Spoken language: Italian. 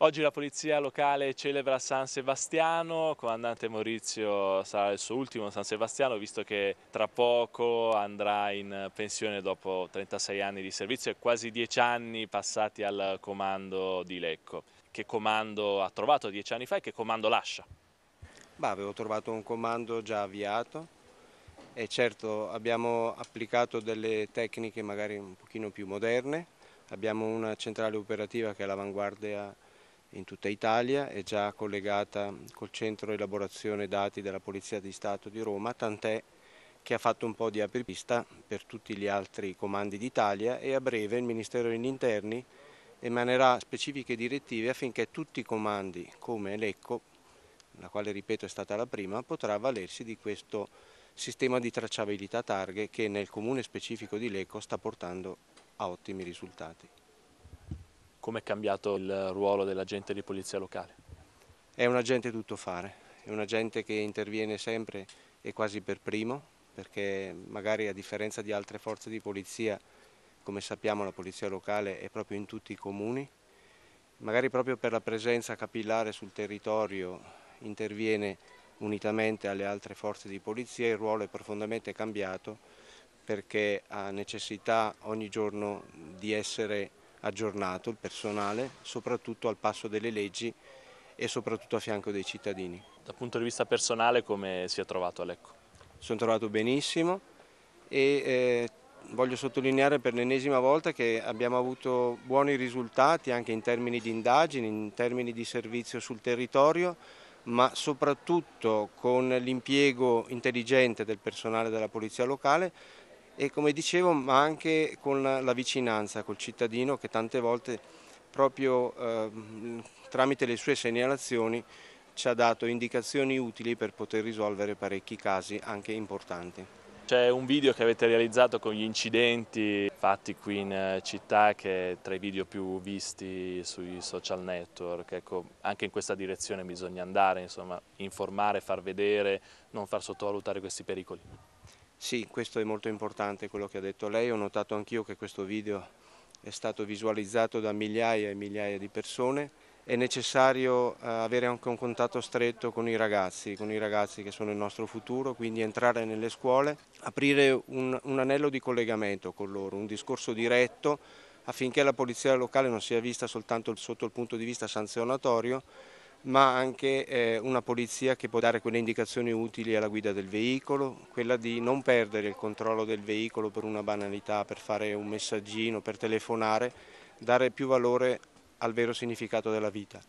Oggi la polizia locale celebra San Sebastiano, comandante Maurizio sarà il suo ultimo San Sebastiano visto che tra poco andrà in pensione dopo 36 anni di servizio e quasi 10 anni passati al comando di Lecco. Che comando ha trovato 10 anni fa e che comando lascia? Beh, avevo trovato un comando già avviato e certo abbiamo applicato delle tecniche magari un pochino più moderne, abbiamo una centrale operativa che è l'avanguardia in tutta Italia, è già collegata col centro elaborazione dati della Polizia di Stato di Roma, tant'è che ha fatto un po' di apripista per tutti gli altri comandi d'Italia e a breve il Ministero degli Interni emanerà specifiche direttive affinché tutti i comandi come l'ECCO, la quale ripeto è stata la prima, potrà avvalersi di questo sistema di tracciabilità targhe che nel comune specifico di Lecco sta portando a ottimi risultati. Come è cambiato il ruolo dell'agente di polizia locale? È un agente tuttofare, è un agente che interviene sempre e quasi per primo, perché magari a differenza di altre forze di polizia, come sappiamo la polizia locale è proprio in tutti i comuni, magari proprio per la presenza capillare sul territorio interviene unitamente alle altre forze di polizia, il ruolo è profondamente cambiato perché ha necessità ogni giorno di essere aggiornato il personale, soprattutto al passo delle leggi e soprattutto a fianco dei cittadini. Dal punto di vista personale come si è trovato Alecco? Lecco? Sono trovato benissimo e eh, voglio sottolineare per l'ennesima volta che abbiamo avuto buoni risultati anche in termini di indagini, in termini di servizio sul territorio, ma soprattutto con l'impiego intelligente del personale della Polizia locale e come dicevo ma anche con la vicinanza col cittadino che tante volte proprio eh, tramite le sue segnalazioni ci ha dato indicazioni utili per poter risolvere parecchi casi anche importanti. C'è un video che avete realizzato con gli incidenti fatti qui in eh, città che è tra i video più visti sui social network, ecco, anche in questa direzione bisogna andare, insomma, informare, far vedere, non far sottovalutare questi pericoli. Sì, questo è molto importante quello che ha detto lei, ho notato anch'io che questo video è stato visualizzato da migliaia e migliaia di persone, è necessario eh, avere anche un contatto stretto con i ragazzi, con i ragazzi che sono il nostro futuro, quindi entrare nelle scuole, aprire un, un anello di collegamento con loro, un discorso diretto affinché la polizia locale non sia vista soltanto sotto il punto di vista sanzionatorio, ma anche eh, una polizia che può dare quelle indicazioni utili alla guida del veicolo, quella di non perdere il controllo del veicolo per una banalità, per fare un messaggino, per telefonare, dare più valore al vero significato della vita.